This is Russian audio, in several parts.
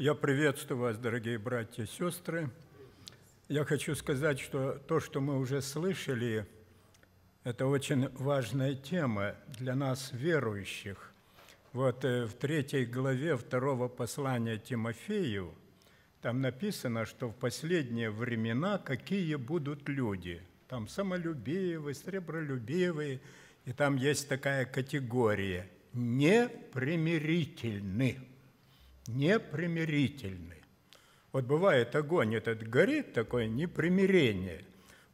Я приветствую вас, дорогие братья и сестры. Я хочу сказать, что то, что мы уже слышали, это очень важная тема для нас, верующих. Вот э, в третьей главе второго послания Тимофею там написано, что в последние времена какие будут люди. Там самолюбивые, сребролюбивые, и там есть такая категория – непримирительны непримирительны. Вот бывает огонь этот горит, такое непримирение.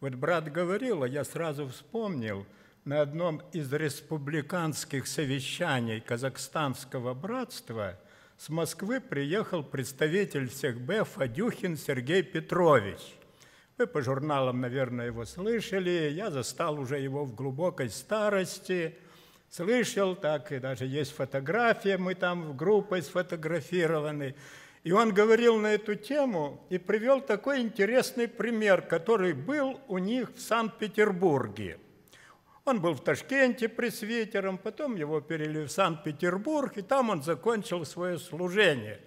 Вот брат говорил, а я сразу вспомнил, на одном из республиканских совещаний казахстанского братства с Москвы приехал представитель всех Б. Фадюхин Сергей Петрович. Вы по журналам, наверное, его слышали. Я застал уже его в глубокой старости – слышал, так и даже есть фотография, мы там в группе сфотографированы. И он говорил на эту тему и привел такой интересный пример, который был у них в Санкт-Петербурге. Он был в Ташкенте пресвитером, потом его перевели в Санкт-Петербург, и там он закончил свое служение.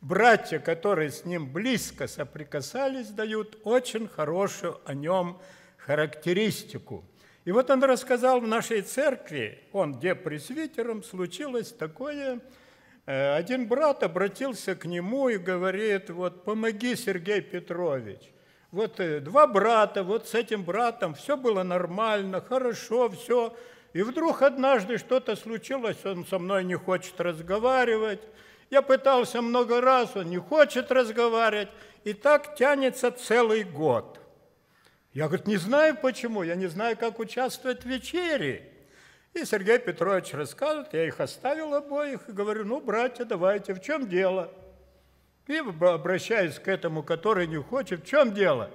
Братья, которые с ним близко соприкасались, дают очень хорошую о нем характеристику – и вот он рассказал в нашей церкви, он где пресвитером, случилось такое, э, один брат обратился к нему и говорит, вот помоги, Сергей Петрович. Вот э, два брата, вот с этим братом все было нормально, хорошо, все. И вдруг однажды что-то случилось, он со мной не хочет разговаривать. Я пытался много раз, он не хочет разговаривать. И так тянется целый год – я, говорю, не знаю почему, я не знаю, как участвовать в вечере. И Сергей Петрович рассказывает, я их оставил обоих и говорю, ну, братья, давайте, в чем дело? И обращаюсь к этому, который не хочет, в чем дело?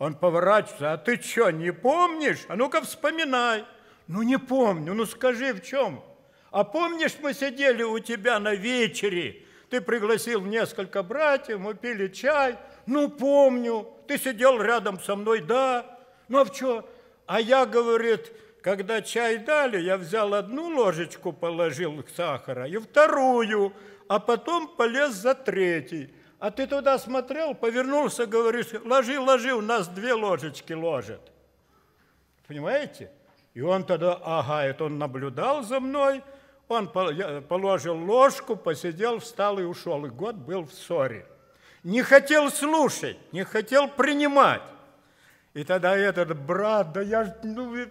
Он поворачивается, а ты что, не помнишь? А ну-ка вспоминай. Ну, не помню, ну скажи, в чем? А помнишь, мы сидели у тебя на вечере, ты пригласил несколько братьев, мы пили чай. Ну, помню ты сидел рядом со мной, да, ну а в чё? А я, говорит, когда чай дали, я взял одну ложечку, положил сахара и вторую, а потом полез за третий. А ты туда смотрел, повернулся, говоришь, ложи, ложи, у нас две ложечки ложат. Понимаете? И он тогда, ага, это он наблюдал за мной, он положил ложку, посидел, встал и ушел. И год был в ссоре не хотел слушать, не хотел принимать. И тогда этот брат, да я ну, э,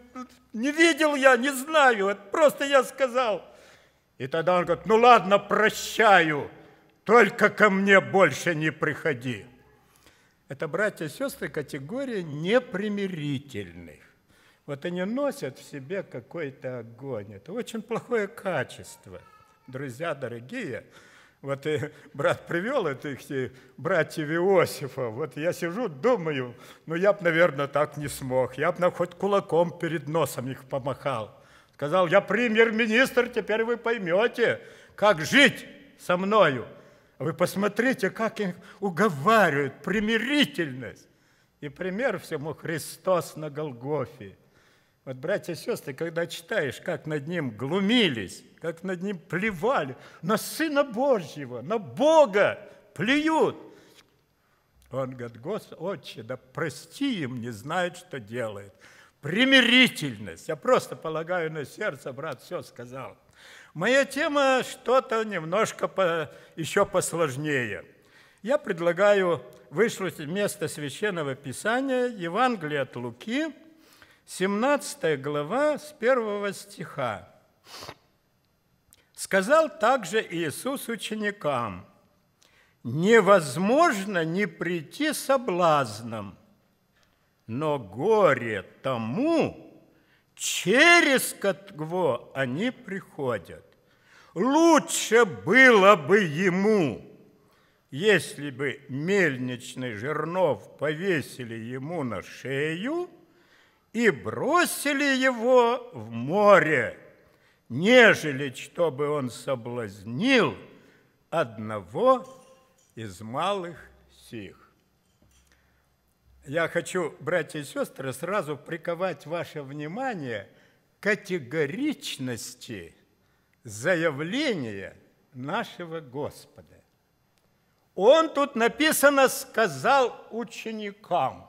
не видел я, не знаю, это просто я сказал. И тогда он говорит, ну ладно, прощаю, только ко мне больше не приходи. Это братья и сестры категория непримирительных. Вот они носят в себе какой-то огонь. Это очень плохое качество. Друзья дорогие, вот и брат привел этих братьев Иосифа. Вот я сижу, думаю, ну я бы, наверное, так не смог. Я бы хоть кулаком перед носом их помахал. Сказал, я премьер-министр, теперь вы поймете, как жить со мною. вы посмотрите, как их уговаривают, примирительность. И пример всему Христос на Голгофе – вот, братья и сестры, когда читаешь, как над ним глумились, как над ним плевали, на Сына Божьего, на Бога плюют. Он говорит, Господи, отче, да прости им, не знает, что делает. Примирительность. Я просто полагаю на сердце, брат все сказал. Моя тема что-то немножко по, еще посложнее. Я предлагаю вышло место Священного Писания, Евангелие от Луки – 17 глава с 1 стиха. Сказал также Иисус ученикам, невозможно не прийти соблазном, но горе тому, через кого они приходят. Лучше было бы ему, если бы мельничный жернов повесили ему на шею – и бросили его в море, нежели чтобы он соблазнил одного из малых сих. Я хочу, братья и сестры, сразу приковать ваше внимание категоричности заявления нашего Господа. Он тут написано сказал ученикам.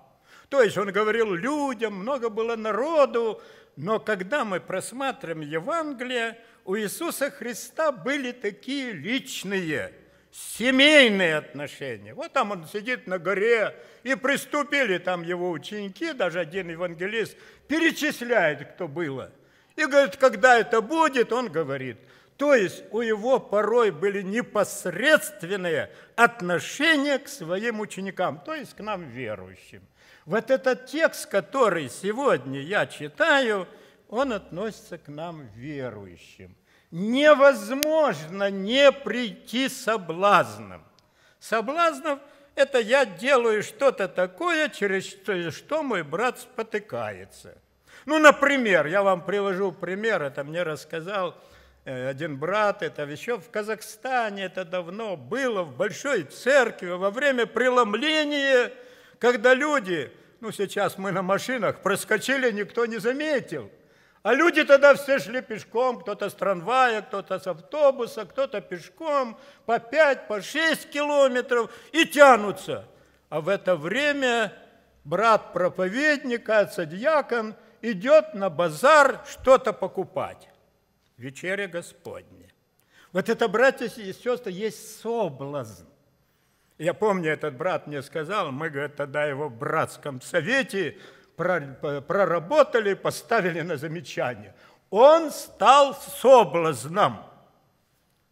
То есть он говорил людям, много было народу, но когда мы просматриваем Евангелие, у Иисуса Христа были такие личные, семейные отношения. Вот там он сидит на горе, и приступили там его ученики, даже один евангелист перечисляет, кто было. И говорит, когда это будет, он говорит. То есть у его порой были непосредственные отношения к своим ученикам, то есть к нам верующим. Вот этот текст, который сегодня я читаю, он относится к нам верующим. Невозможно не прийти соблазном. Соблазнов – это я делаю что-то такое, через что, мой брат спотыкается. Ну, например, я вам привожу пример, это мне рассказал э, один брат, это еще в Казахстане, это давно было, в большой церкви, во время преломления – когда люди, ну сейчас мы на машинах, проскочили, никто не заметил. А люди тогда все шли пешком, кто-то с трамвая, кто-то с автобуса, кто-то пешком по пять, по шесть километров и тянутся. А в это время брат проповедника, отца-диакон, идет на базар что-то покупать. Вечеря Господня. Вот это, братья и сестры, есть соблазн. Я помню, этот брат мне сказал, мы, говорит, тогда его в братском совете проработали, поставили на замечание. Он стал соблазном.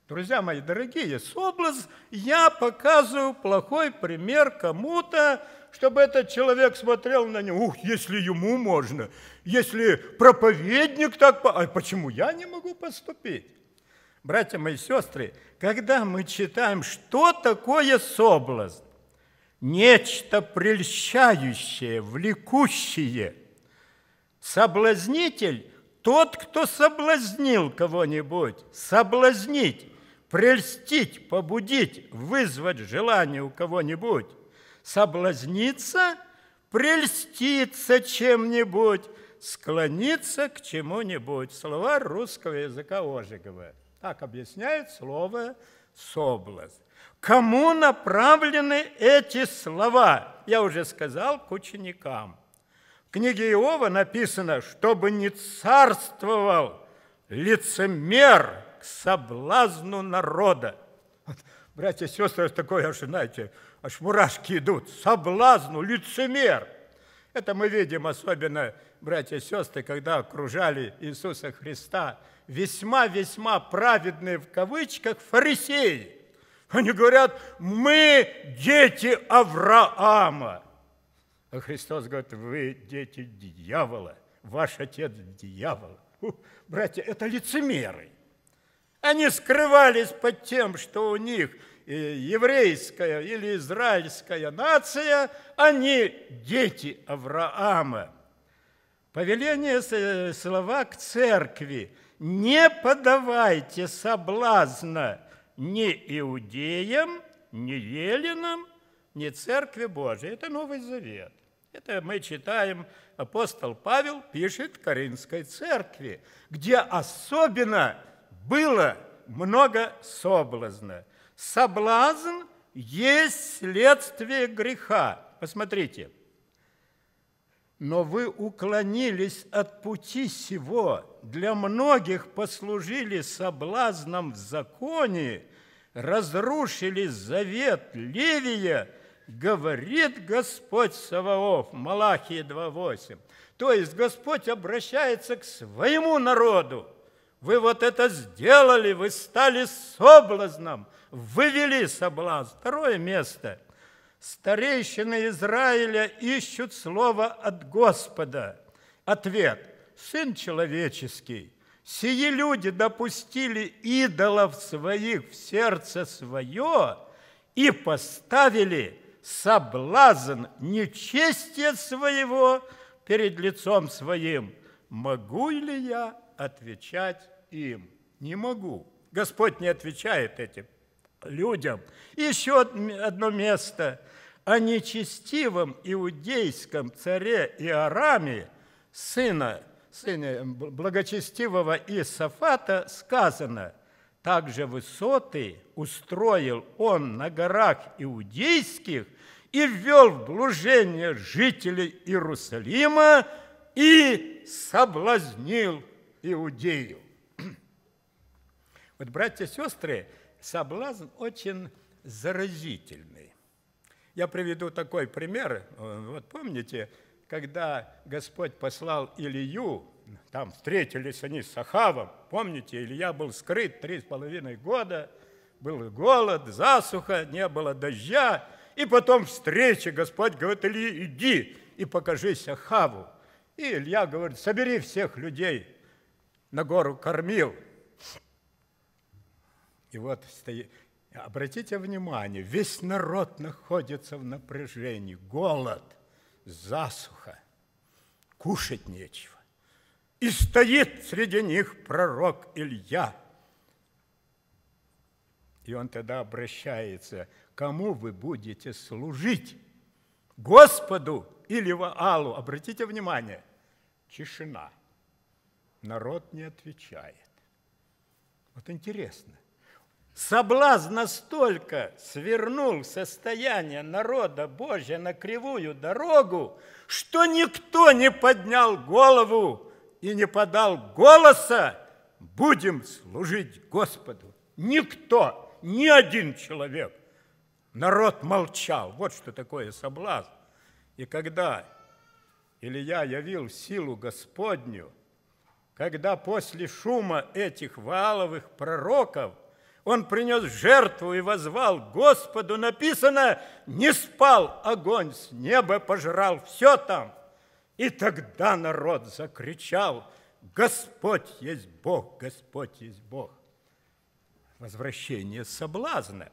Друзья мои дорогие, соблазн, я показываю плохой пример кому-то, чтобы этот человек смотрел на него, ух, если ему можно, если проповедник так, а почему я не могу поступить? братья мои сестры, когда мы читаем, что такое соблазн, нечто прельщающее, влекущее. Соблазнитель – тот, кто соблазнил кого-нибудь. Соблазнить – прельстить, побудить, вызвать желание у кого-нибудь. Соблазниться – прельститься чем-нибудь, склониться к чему-нибудь. Слова русского языка Ожегова – так объясняет слово «соблазн». Кому направлены эти слова? Я уже сказал, к ученикам. В книге Иова написано, чтобы не царствовал лицемер к соблазну народа. Вот, братья и сестры, такое, аж, знаете, аж мурашки идут. Соблазну, лицемер – это мы видим особенно, братья и сестры, когда окружали Иисуса Христа весьма-весьма праведные в кавычках фарисеи. Они говорят, мы дети Авраама. А Христос говорит, вы дети дьявола, ваш отец дьявол". У, братья, это лицемеры. Они скрывались под тем, что у них – еврейская или израильская нация, они дети Авраама. Повеление слова к церкви «Не подавайте соблазна ни иудеям, ни еленам, ни церкви Божией». Это Новый Завет. Это мы читаем, апостол Павел пишет Каринской церкви, где особенно было много соблазна – Соблазн есть следствие греха. Посмотрите. Но вы уклонились от пути сего, для многих послужили соблазном в законе, разрушили завет Левия, говорит Господь Саваоф, Малахия 2.8. То есть Господь обращается к своему народу – вы вот это сделали, вы стали соблазном, вывели соблазн. Второе место. Старейшины Израиля ищут слово от Господа. Ответ. Сын человеческий, сие люди допустили идолов своих в сердце свое и поставили соблазн нечестия своего перед лицом своим. Могу ли я отвечать им? Не могу. Господь не отвечает этим людям. Еще одно место. О нечестивом иудейском царе Иораме, сына, сыне благочестивого Исафата, сказано, также высоты устроил он на горах иудейских и ввел в блужение жителей Иерусалима и соблазнил иудеев. Вот, братья и сестры, соблазн очень заразительный. Я приведу такой пример. Вот помните, когда Господь послал Илью, там встретились они с Ахавом. помните, Илья был скрыт три с половиной года, был голод, засуха, не было дождя, и потом встреча, Господь говорит, Ильи, иди и покажись Ахаву. И Илья говорит, собери всех людей, на гору кормил. И вот стоит... Обратите внимание, весь народ находится в напряжении. Голод, засуха, кушать нечего. И стоит среди них пророк Илья. И он тогда обращается, кому вы будете служить? Господу или Ваалу? Обратите внимание, тишина. Народ не отвечает. Вот интересно. Соблазн настолько свернул состояние народа Божья на кривую дорогу, что никто не поднял голову и не подал голоса «Будем служить Господу». Никто, ни один человек. Народ молчал. Вот что такое соблазн. И когда Илья явил силу Господню, когда после шума этих валовых пророков – он принес жертву и возвал Господу, написано, не спал огонь с неба, пожрал все там. И тогда народ закричал, Господь есть Бог, Господь есть Бог. Возвращение соблазна.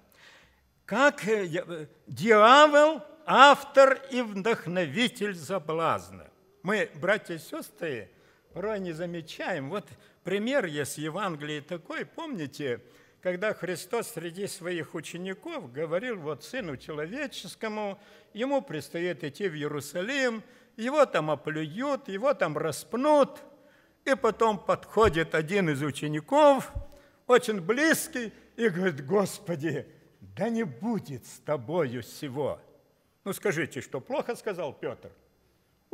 Как э, э, дьявол – автор и вдохновитель соблазна. Мы, братья и сестры, порой не замечаем. Вот пример есть в Евангелии такой, помните, помните, когда Христос среди своих учеников говорил, вот сыну человеческому, ему предстоит идти в Иерусалим, его там оплюют, его там распнут, и потом подходит один из учеников, очень близкий, и говорит, Господи, да не будет с тобою всего. Ну скажите, что плохо сказал Петр?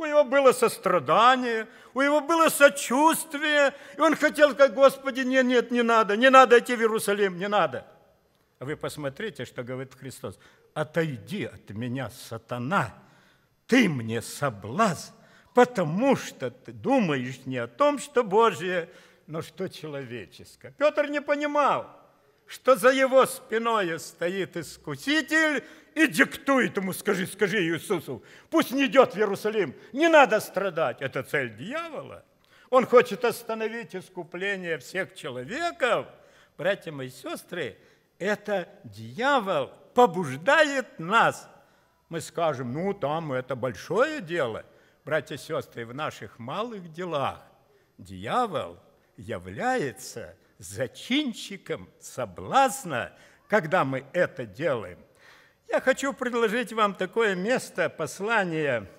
У него было сострадание, у него было сочувствие, и он хотел сказать, Господи, нет, нет, не надо, не надо идти в Иерусалим, не надо. А вы посмотрите, что говорит Христос. «Отойди от меня, сатана, ты мне соблазн, потому что ты думаешь не о том, что Божье, но что человеческое». Петр не понимал, что за его спиной стоит Искуситель – и диктует ему, скажи, скажи Иисусу, пусть не идет в Иерусалим, не надо страдать. Это цель дьявола. Он хочет остановить искупление всех человеков. Братья мои сестры, это дьявол побуждает нас. Мы скажем, ну там это большое дело. Братья и сестры, в наших малых делах дьявол является зачинщиком соблазна, когда мы это делаем я хочу предложить вам такое место, послания,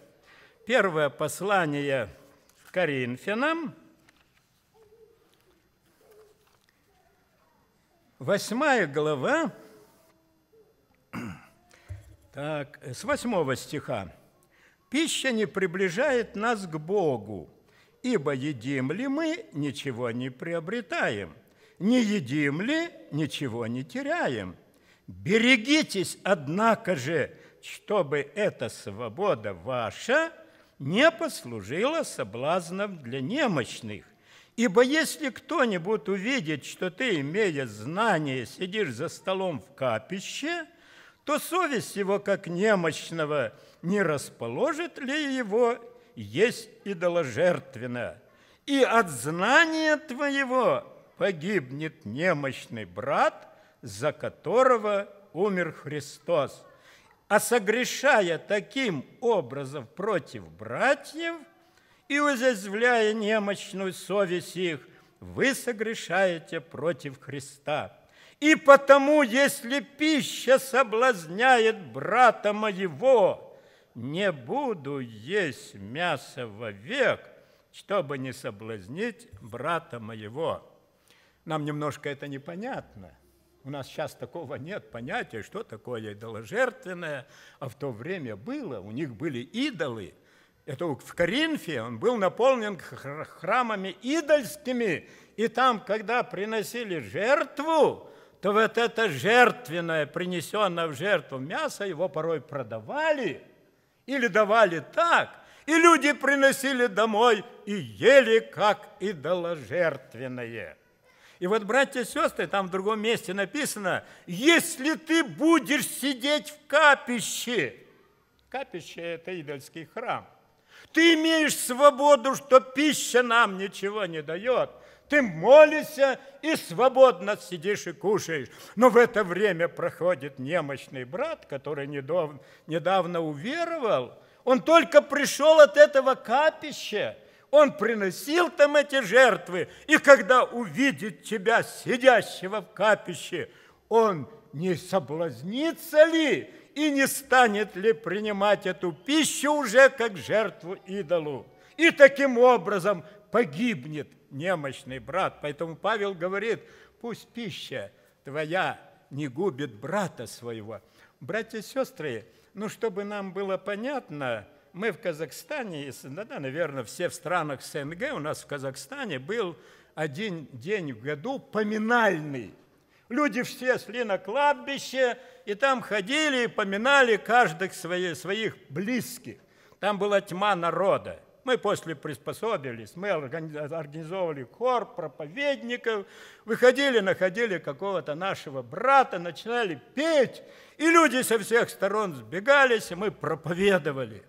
первое послание Коринфянам, восьмая глава, так, с восьмого стиха. «Пища не приближает нас к Богу, ибо едим ли мы, ничего не приобретаем, не едим ли, ничего не теряем, Берегитесь, однако же, чтобы эта свобода ваша не послужила соблазном для немощных. Ибо если кто-нибудь увидит, что ты, имея знание, сидишь за столом в капище, то совесть его, как немощного, не расположит ли его есть идоложертвенно. И от знания твоего погибнет немощный брат – за которого умер Христос. А согрешая таким образом против братьев и уязвляя немощную совесть их, вы согрешаете против Христа. И потому, если пища соблазняет брата моего, не буду есть мясо вовек, чтобы не соблазнить брата моего. Нам немножко это непонятно – у нас сейчас такого нет понятия, что такое идоложертвенное, а в то время было, у них были идолы. Это в Коринфе он был наполнен храмами идольскими, и там, когда приносили жертву, то вот это жертвенное, принесенное в жертву мясо, его порой продавали или давали так, и люди приносили домой и ели как идоложертвенное – и вот, братья и сестры, там в другом месте написано, если ты будешь сидеть в капище, капище – это идольский храм, ты имеешь свободу, что пища нам ничего не дает, ты молишься и свободно сидишь и кушаешь. Но в это время проходит немощный брат, который недавно уверовал. Он только пришел от этого капища, он приносил там эти жертвы, и когда увидит тебя, сидящего в капище, он не соблазнится ли и не станет ли принимать эту пищу уже как жертву идолу? И таким образом погибнет немощный брат. Поэтому Павел говорит, пусть пища твоя не губит брата своего. Братья и сестры, ну, чтобы нам было понятно – мы в Казахстане, если, да, наверное, все в странах СНГ, у нас в Казахстане был один день в году поминальный. Люди все шли на кладбище, и там ходили и поминали каждых своих, своих близких. Там была тьма народа. Мы после приспособились, мы организовывали хор проповедников, выходили, находили какого-то нашего брата, начинали петь, и люди со всех сторон сбегались, и мы проповедовали.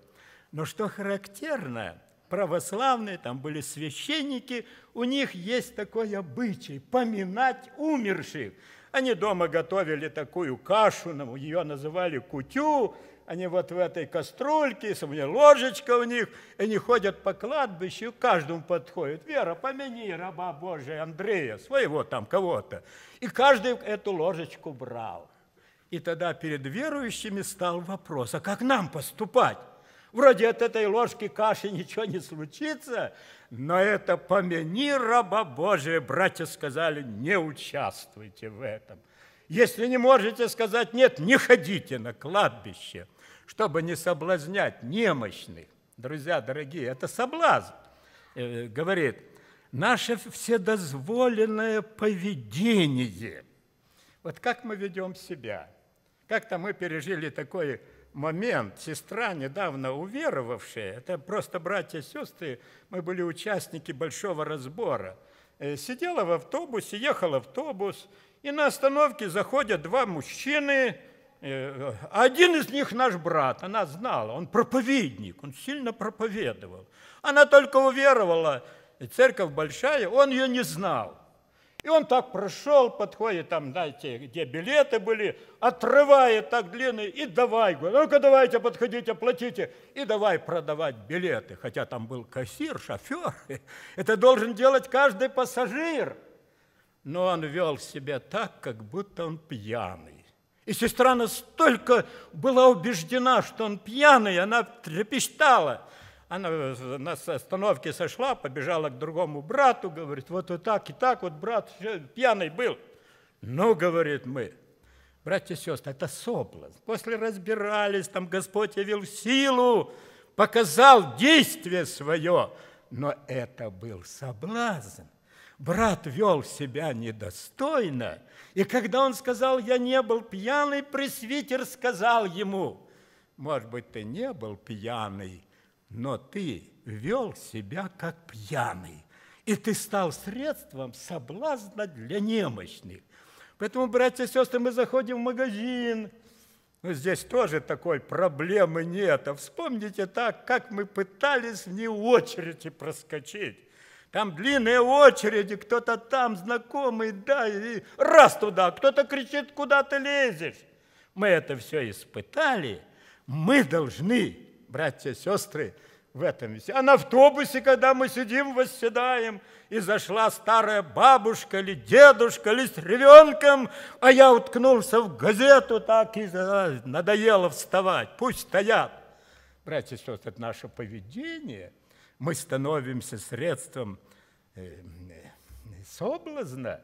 Но что характерно, православные, там были священники, у них есть такой обычай – поминать умерших. Они дома готовили такую кашу, ее называли кутю, они вот в этой кастрюльке, у меня ложечка у них, они ходят по кладбищу, каждому подходит. Вера, помяни раба Божия Андрея, своего там кого-то. И каждый эту ложечку брал. И тогда перед верующими стал вопрос, а как нам поступать? Вроде от этой ложки каши ничего не случится, но это помяни раба Божия. Братья сказали, не участвуйте в этом. Если не можете сказать нет, не ходите на кладбище, чтобы не соблазнять немощных. Друзья дорогие, это соблазн, э, э, говорит, наше вседозволенное поведение. Вот как мы ведем себя – как-то мы пережили такое момент. Сестра, недавно уверовавшая, это просто братья и сестры, мы были участники большого разбора, э, сидела в автобусе, ехала автобус, и на остановке заходят два мужчины, э, один из них наш брат, она знала, он проповедник, он сильно проповедовал. Она только уверовала, церковь большая, он ее не знал. И он так прошел, подходит там, знаете, где билеты были, отрывает так длинный и давай, говорит, ну-ка давайте, подходите, платите. И давай продавать билеты, хотя там был кассир, шофер. Это должен делать каждый пассажир. Но он вел себя так, как будто он пьяный. И сестра настолько была убеждена, что он пьяный, она трепещала – она на остановке сошла, побежала к другому брату, говорит, вот, вот так и так, вот брат пьяный был. Ну, говорит, мы, братья и сестры, это соблазн. После разбирались, там Господь явил силу, показал действие свое, но это был соблазн. Брат вел себя недостойно, и когда он сказал, я не был пьяный, пресвитер сказал ему, может быть, ты не был пьяный, но ты вел себя как пьяный, и ты стал средством соблазна для немощных. Поэтому, братья и сестры, мы заходим в магазин, ну, здесь тоже такой проблемы нет. А вспомните так, как мы пытались вне очереди проскочить. Там длинные очереди, кто-то там знакомый, да, и раз туда, кто-то кричит, куда ты лезешь. Мы это все испытали. Мы должны братья сестры, в этом висит. А на автобусе, когда мы сидим, восседаем, и зашла старая бабушка или дедушка, или с ребенком, а я уткнулся в газету, так и а, надоело вставать. Пусть стоят. Братья сестры, это наше поведение. Мы становимся средством э, э, соблазна.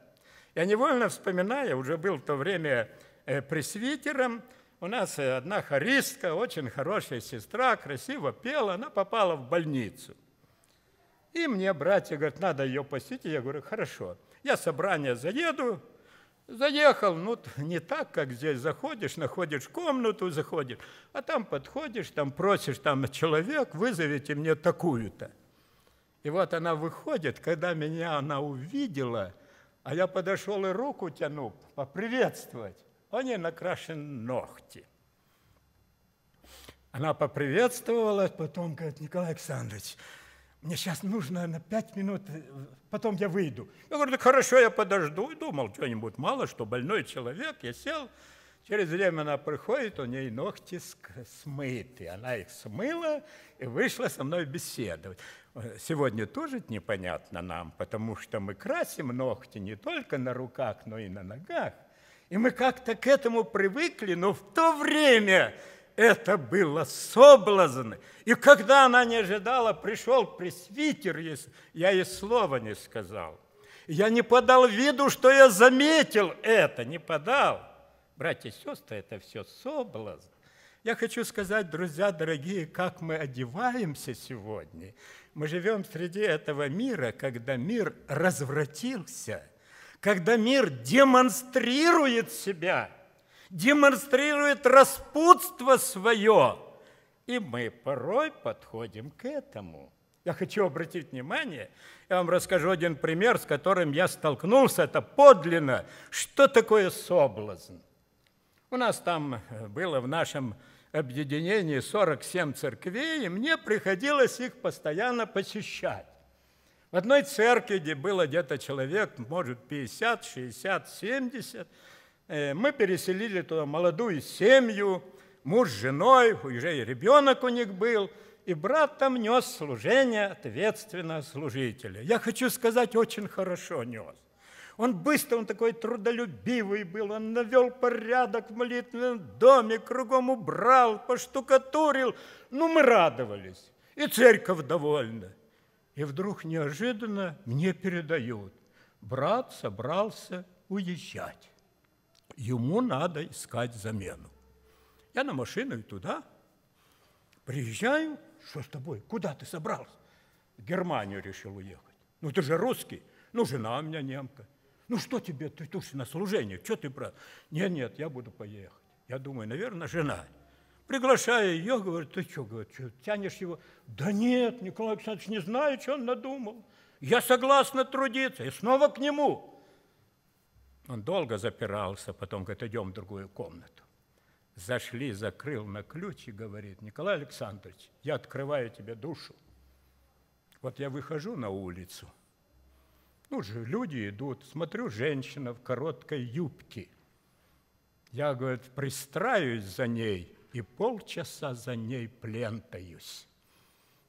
Я невольно вспоминаю, уже был в то время э, пресвитером, у нас одна хористка, очень хорошая сестра, красиво пела, она попала в больницу. И мне братья говорят, надо ее посетить. Я говорю, хорошо, я собрание заеду, Заехал, ну не так, как здесь заходишь, находишь комнату, заходишь, а там подходишь, там просишь, там человек, вызовите мне такую-то. И вот она выходит, когда меня она увидела, а я подошел и руку тяну поприветствовать. Он ей накрашен ногти. Она поприветствовала, потом говорит, Николай Александрович, мне сейчас нужно на пять минут, э, потом я выйду. Я говорю, так хорошо, я подожду. И думал, что-нибудь мало, что больной человек. Я сел, через время она приходит, у нее ногти смыты. Она их смыла и вышла со мной беседовать. Э, сегодня тоже непонятно нам, потому что мы красим ногти не только на руках, но и на ногах. И мы как-то к этому привыкли, но в то время это было соблазн. И когда она не ожидала, пришел пресвитер, я ей слова не сказал. Я не подал виду, что я заметил это, не подал. Братья и сестры, это все соблазн. Я хочу сказать, друзья дорогие, как мы одеваемся сегодня. Мы живем среди этого мира, когда мир развратился – когда мир демонстрирует себя, демонстрирует распутство свое. И мы порой подходим к этому. Я хочу обратить внимание, я вам расскажу один пример, с которым я столкнулся, это подлинно, что такое соблазн. У нас там э, было в нашем объединении 47 церквей, и мне приходилось их постоянно посещать. В одной церкви, где было где-то человек, может, 50, 60, 70, мы переселили туда молодую семью, муж с женой, уже и ребенок у них был, и брат там нес служение ответственного служителя. Я хочу сказать, очень хорошо нес. Он быстро, он такой трудолюбивый был, он навел порядок в молитвенном доме, кругом убрал, поштукатурил. Ну, мы радовались, и церковь довольна. И вдруг неожиданно мне передают, брат собрался уезжать. Ему надо искать замену. Я на машину и туда. Приезжаю, что с тобой, куда ты собрался? В Германию решил уехать. Ну ты же русский, ну жена у меня немка. Ну что тебе, ты тут на служение, что ты брат? Нет, нет, я буду поехать. Я думаю, наверное, жена Приглашая ее, говорит, ты что, говорит, что, тянешь его? Да нет, Николай Александрович не знает, что он надумал. Я согласна трудиться. И снова к нему. Он долго запирался, потом говорит, идем в другую комнату. Зашли, закрыл на ключ и говорит, Николай Александрович, я открываю тебе душу. Вот я выхожу на улицу, ну же, люди идут, смотрю, женщина в короткой юбке. Я, говорит, пристраюсь за ней, и полчаса за ней плентаюсь.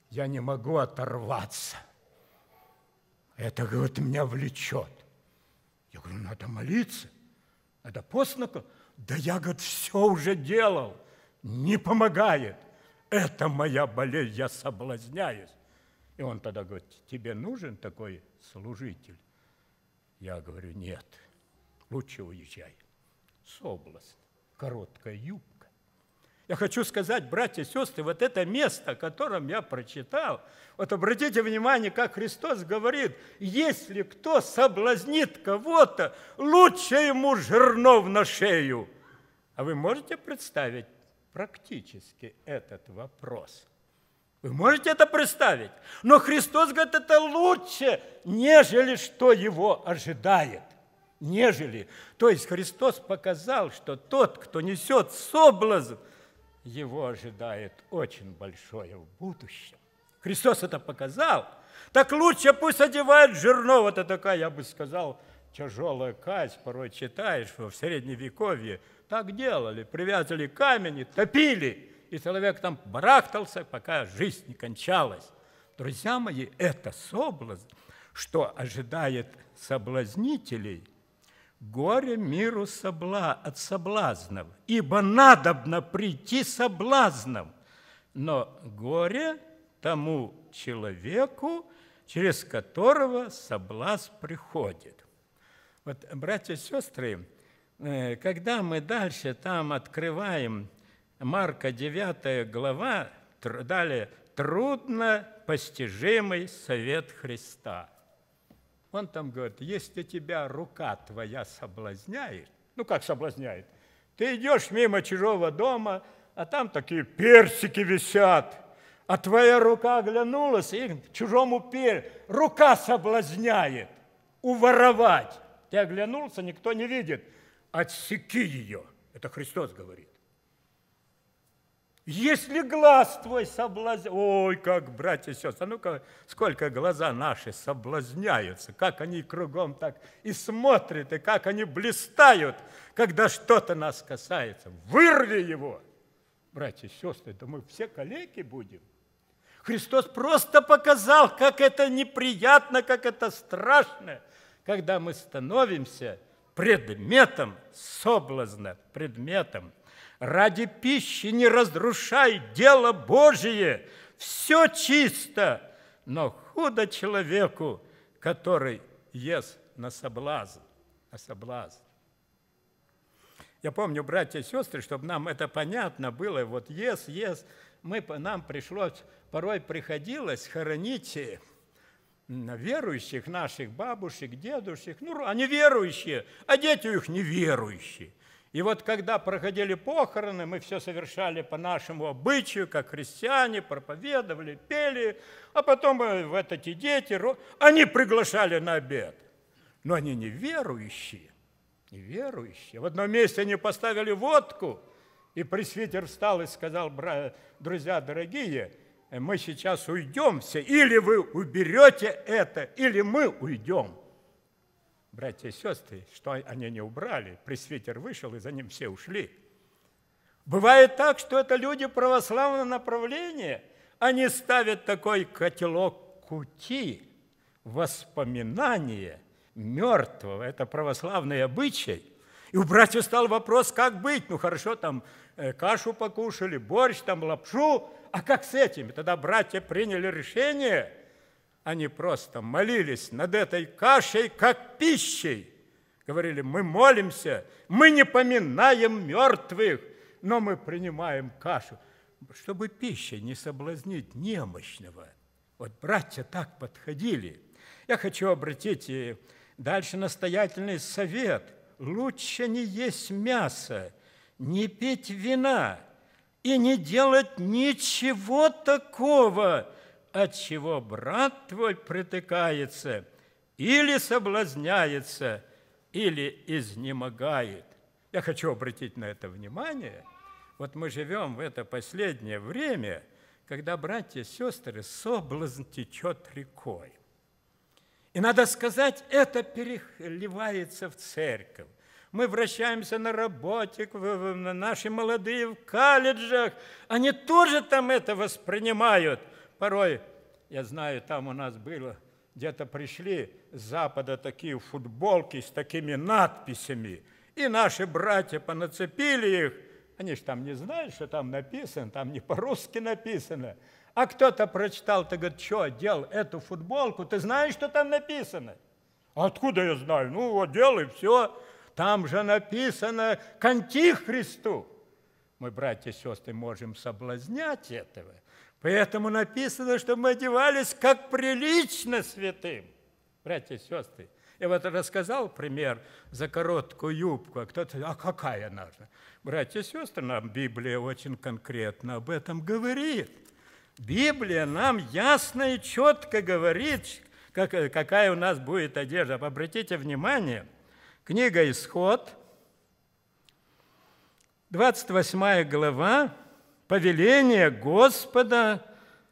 Я не могу оторваться. Это, говорит, меня влечет. Я говорю, надо молиться, надо постно. Да я, говорит, все уже делал, не помогает. Это моя болезнь, я соблазняюсь. И он тогда говорит, тебе нужен такой служитель? Я говорю, нет, лучше уезжай. Соблазн, короткая юбка я хочу сказать, братья и сестры, вот это место, о котором я прочитал, вот обратите внимание, как Христос говорит, если кто соблазнит кого-то, лучше ему жернов на шею. А вы можете представить практически этот вопрос? Вы можете это представить? Но Христос говорит, это лучше, нежели что его ожидает нежели. То есть Христос показал, что тот, кто несет соблазн, его ожидает очень большое в будущем. Христос это показал. Так лучше пусть одевает жирного это такая, я бы сказал, тяжелая казнь. Порой читаешь, что в Средневековье так делали. Привязали камень и топили. И человек там барахтался, пока жизнь не кончалась. Друзья мои, это соблазн, что ожидает соблазнителей, Горе миру собла, от соблазнов, ибо надобно прийти соблазном. Но горе тому человеку, через которого соблазн приходит. Вот, братья и сестры, э, когда мы дальше там открываем Марка 9 глава, далее трудно постижимый совет Христа – он там говорит, если тебя рука твоя соблазняет, ну как соблазняет, ты идешь мимо чужого дома, а там такие персики висят, а твоя рука оглянулась и чужому пер... Рука соблазняет уворовать. Ты оглянулся, никто не видит. Отсеки ее. Это Христос говорит. Если глаз твой соблазн, ой, как, братья и сестры, а ну-ка, сколько глаза наши соблазняются, как они кругом так и смотрят, и как они блистают, когда что-то нас касается. Вырви его, братья и сестры, да мы все калеки будем. Христос просто показал, как это неприятно, как это страшно, когда мы становимся предметом соблазна, предметом Ради пищи не разрушай дело Божие, все чисто, но худо человеку, который ест на соблазн, на соблазн. Я помню, братья и сестры, чтобы нам это понятно было, вот ес, ес, мы, нам пришлось, порой приходилось хоронить э, верующих наших бабушек, дедушек, ну, они верующие, а дети их неверующие. И вот когда проходили похороны, мы все совершали по нашему обычаю, как христиане, проповедовали, пели, а потом э, вот эти дети, они приглашали на обед. Но они не верующие, не верующие. В одном месте они поставили водку, и пресвитер встал и сказал, друзья дорогие, мы сейчас уйдем все, или вы уберете это, или мы уйдем братья и сестры, что они не убрали. Пресвитер вышел, и за ним все ушли. Бывает так, что это люди православного направления. Они ставят такой котелок кути, воспоминание мертвого. Это православный обычай. И у братьев стал вопрос, как быть? Ну хорошо, там э, кашу покушали, борщ, там лапшу. А как с этим? И тогда братья приняли решение – они просто молились над этой кашей, как пищей. Говорили, мы молимся, мы не поминаем мертвых, но мы принимаем кашу, чтобы пищей не соблазнить немощного. Вот братья так подходили. Я хочу обратить и дальше настоятельный совет. Лучше не есть мясо, не пить вина и не делать ничего такого, от чего брат твой притыкается, или соблазняется, или изнемогает. Я хочу обратить на это внимание. Вот мы живем в это последнее время, когда братья и сестры, соблазн течет рекой. И надо сказать, это переливается в церковь. Мы вращаемся на работе, наши молодые в колледжах, они тоже там это воспринимают. Порой, я знаю, там у нас было, где-то пришли с запада такие футболки с такими надписями, и наши братья понацепили их, они же там не знают, что там написано, там не по-русски написано. А кто-то прочитал, ты говорит, что одел эту футболку, ты знаешь, что там написано? Откуда я знаю? Ну, одел и все. Там же написано к Антихристу. Мы, братья и сестры, можем соблазнять этого – Поэтому написано, что мы одевались как прилично святым. Братья и сестры, я вот рассказал пример за короткую юбку, а кто-то, а какая нужна? Братья и сестры, нам Библия очень конкретно об этом говорит. Библия нам ясно и четко говорит, как, какая у нас будет одежда. Обратите внимание, книга «Исход», 28 глава, повеление Господа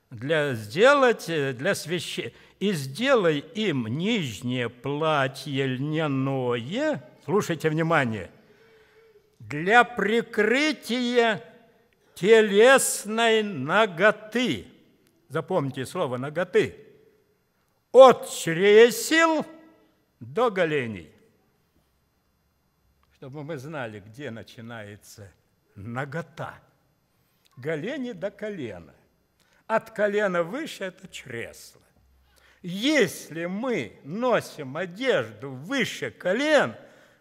для сделать э, для священ... и сделай им нижнее платье льняное, слушайте внимание, для прикрытия телесной ноготы. Запомните слово «ноготы». От чресел до голеней. Чтобы мы знали, где начинается нагота – голени до колена. От колена выше – это чресло. Если мы носим одежду выше колен,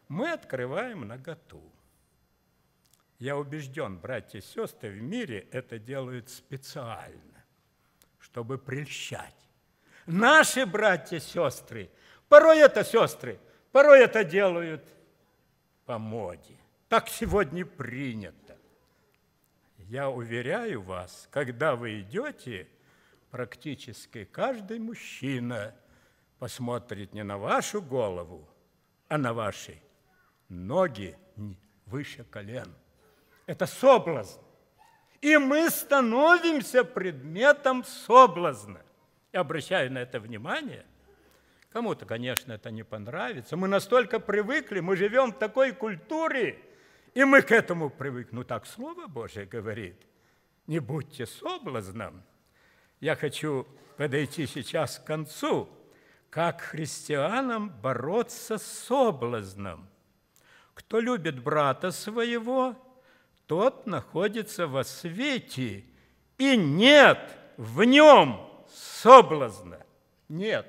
мы открываем наготу. Я убежден, братья и сестры в мире это делают специально, чтобы прельщать. Наши братья и сестры, порой это сестры, порой это делают по моде. Так сегодня принято. Я уверяю вас, когда вы идете, практически каждый мужчина посмотрит не на вашу голову, а на ваши ноги выше колен. Это соблазн. И мы становимся предметом соблазна. Я обращаю на это внимание. Кому-то, конечно, это не понравится. Мы настолько привыкли, мы живем в такой культуре – и мы к этому привыкли. Ну так Слово Божие говорит. Не будьте соблазном. Я хочу подойти сейчас к концу. Как христианам бороться с соблазном? Кто любит брата своего, тот находится во свете, и нет в нем соблазна. Нет.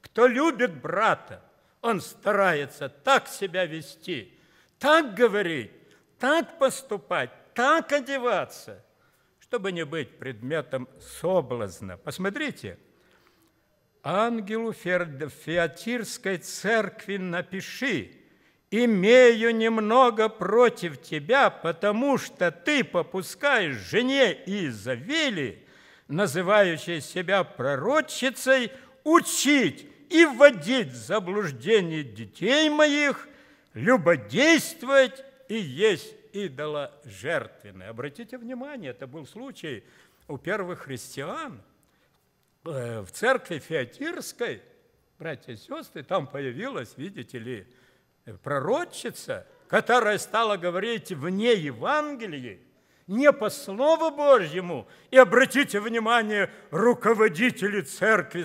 Кто любит брата, он старается так себя вести, так говорить, так поступать, так одеваться, чтобы не быть предметом соблазна. Посмотрите, ангелу Феатирской церкви напиши, «Имею немного против тебя, потому что ты попускаешь жене Изавели, называющей себя пророчицей, учить и вводить в заблуждение детей моих, любодействовать и есть идола жертвенный. Обратите внимание, это был случай у первых христиан э, в церкви Феатирской, братья и сестры, там появилась, видите ли, пророчица, которая стала говорить вне Евангелия, не по Слову Божьему. И обратите внимание, руководители церкви,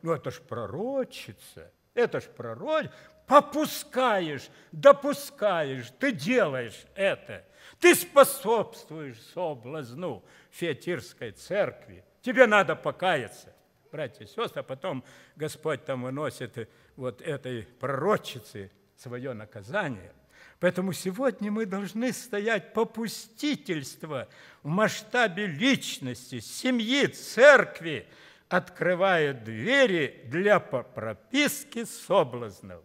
ну это ж пророчица – это ж пророчество. Попускаешь, допускаешь, ты делаешь это. Ты способствуешь соблазну фетирской церкви. Тебе надо покаяться, братья и сестры. А потом Господь там выносит вот этой пророчице свое наказание – Поэтому сегодня мы должны стоять попустительство в масштабе личности, семьи, церкви открывает двери для прописки соблазнов.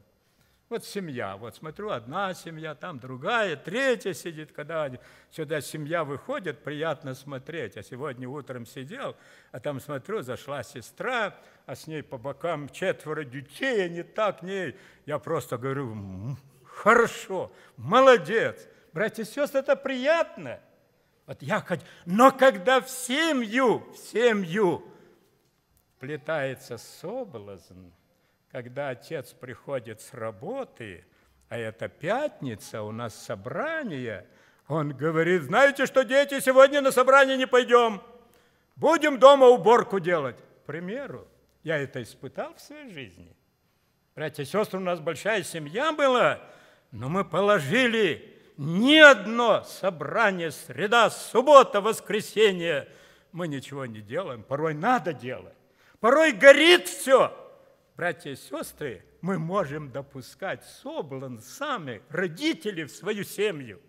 Вот семья, вот смотрю, одна семья, там другая, третья сидит, когда сюда семья выходит, приятно смотреть. А сегодня утром сидел, а там смотрю, зашла сестра, а с ней по бокам четверо детей, а не так, не... Я просто говорю, хорошо, молодец. Братья и сестры, это приятно. Вот я хоть... Но когда в семью, в семью вплетается соблазн, когда отец приходит с работы, а это пятница, у нас собрание, он говорит, знаете что, дети, сегодня на собрание не пойдем, будем дома уборку делать. К примеру, я это испытал в своей жизни. Братья и сестры, у нас большая семья была, но мы положили ни одно собрание, среда, суббота, воскресенье. Мы ничего не делаем, порой надо делать порой горит все. Братья и сестры, мы можем допускать соблан сами, родители в свою семью.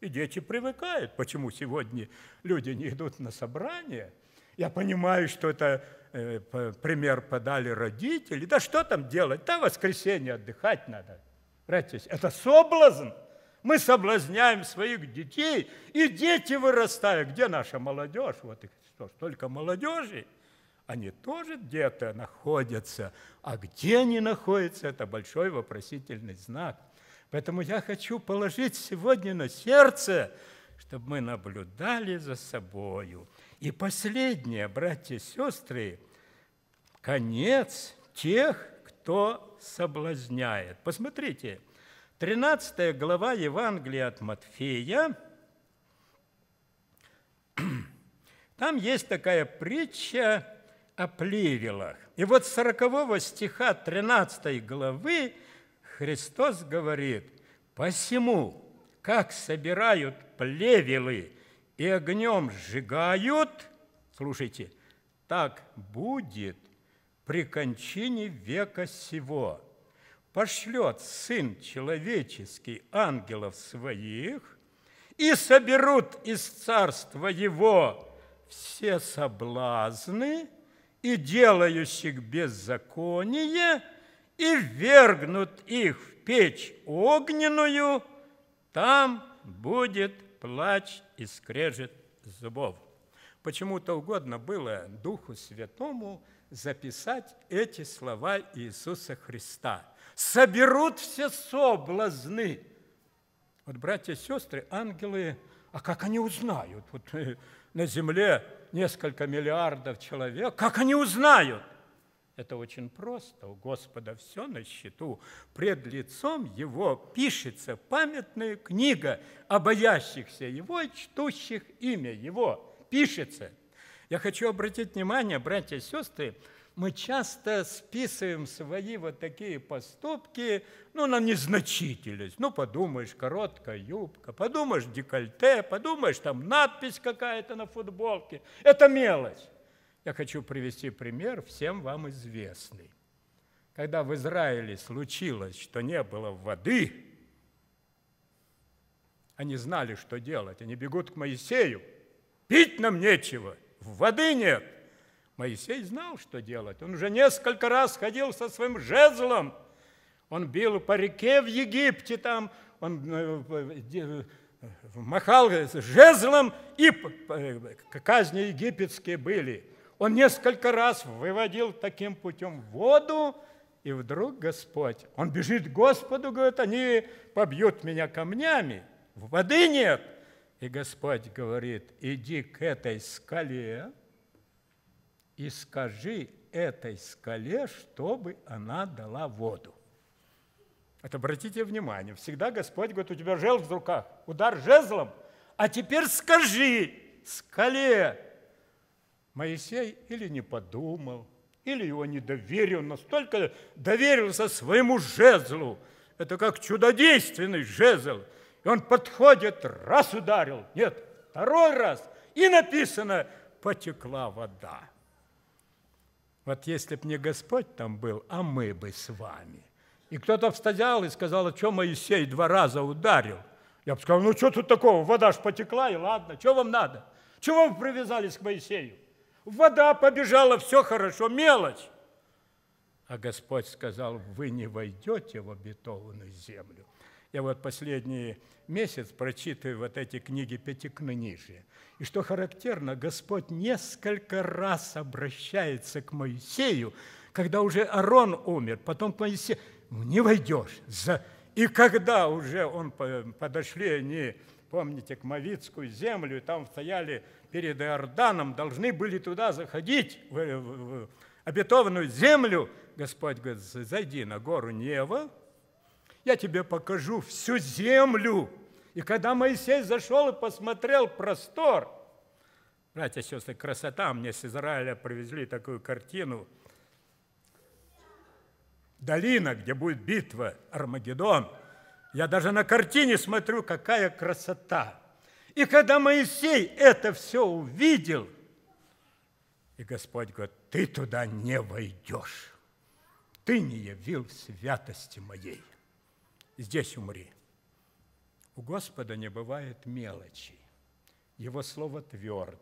И дети привыкают, почему сегодня люди не идут на собрание. Я понимаю, что это э, пример подали родители. Да что там делать? Да воскресенье отдыхать надо. Братья, это соблазн. Мы соблазняем своих детей, и дети вырастают. Где наша молодежь? Вот их что, столько молодежи – они тоже где-то находятся. А где они находятся – это большой вопросительный знак. Поэтому я хочу положить сегодня на сердце, чтобы мы наблюдали за собою. И последнее, братья и сестры, конец тех, кто соблазняет. Посмотрите, 13 глава Евангелия от Матфея, там есть такая притча о плевелах. И вот с 40 стиха 13 главы Христос говорит, «Посему, как собирают плевелы и огнем сжигают, слушайте, так будет при кончине века сего. Пошлет Сын Человеческий ангелов своих, и соберут из царства его все соблазны, и делающих беззаконие, и вергнут их в печь огненную, там будет плач и скрежет зубов. Почему-то угодно было Духу Святому записать эти слова Иисуса Христа. «Соберут все соблазны». Вот, братья и сестры, ангелы, а как они узнают? Вот э, на земле несколько миллиардов человек, как они узнают? Это очень просто. У Господа все на счету. Пред лицом Его пишется памятная книга о боящихся Его и чтущих имя Его. Пишется. Я хочу обратить внимание, братья и сестры, мы часто списываем свои вот такие поступки ну, на незначительность. Ну, подумаешь, короткая юбка, подумаешь, декольте, подумаешь, там надпись какая-то на футболке. Это мелочь. Я хочу привести пример, всем вам известный. Когда в Израиле случилось, что не было воды, они знали, что делать. Они бегут к Моисею. Пить нам нечего – воды нет. Моисей знал, что делать. Он уже несколько раз ходил со своим жезлом. Он бил по реке в Египте, там он э, э, э, махал жезлом, и казни египетские были. Он несколько раз выводил таким путем воду, и вдруг Господь, он бежит к Господу, говорит, они побьют меня камнями, воды нет – и Господь говорит, иди к этой скале и скажи этой скале, чтобы она дала воду. Это обратите внимание, всегда Господь говорит, у тебя желт в руках, удар жезлом, а теперь скажи скале. Моисей или не подумал, или его не доверил, настолько доверился своему жезлу. Это как чудодейственный жезл – и он подходит, раз ударил, нет, второй раз, и написано, потекла вода. Вот если бы не Господь там был, а мы бы с вами. И кто-то встоял и сказал, а что Моисей два раза ударил? Я бы сказал, ну что тут такого, вода ж потекла, и ладно, что вам надо? Чего вы привязались к Моисею? Вода побежала, все хорошо, мелочь. А Господь сказал, вы не войдете в обетованную землю, я вот последний месяц прочитываю вот эти книги Пятикнижия. И что характерно, Господь несколько раз обращается к Моисею, когда уже Арон умер, потом к Моисею, «Ну, не войдешь. За... И когда уже он подошли, они, помните, к Мавицкую землю, и там стояли перед Иорданом, должны были туда заходить, в, в, в обетованную землю, Господь говорит, зайди на гору Нева, я тебе покажу всю землю. И когда Моисей зашел и посмотрел простор, братья и сестры, красота, мне с Израиля привезли такую картину, долина, где будет битва, Армагеддон. Я даже на картине смотрю, какая красота. И когда Моисей это все увидел, и Господь говорит, ты туда не войдешь. Ты не явил святости моей здесь умри. У Господа не бывает мелочей. Его слово твердо.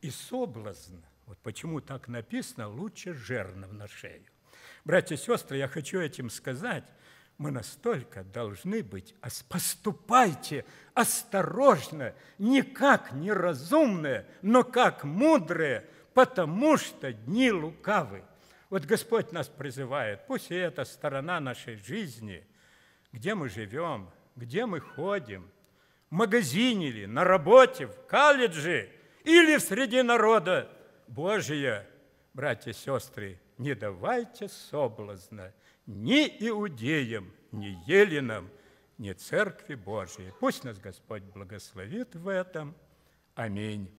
И соблазн, вот почему так написано, лучше жернов на шею. Братья и сестры, я хочу этим сказать, мы настолько должны быть, а поступайте осторожно, не как неразумное, но как мудрое, потому что дни лукавы. Вот Господь нас призывает, пусть и эта сторона нашей жизни, где мы живем, где мы ходим, в магазине ли, на работе, в колледже или среди народа Божия, братья и сестры, не давайте соблазна ни иудеям, ни еленам, ни Церкви Божией. Пусть нас Господь благословит в этом. Аминь.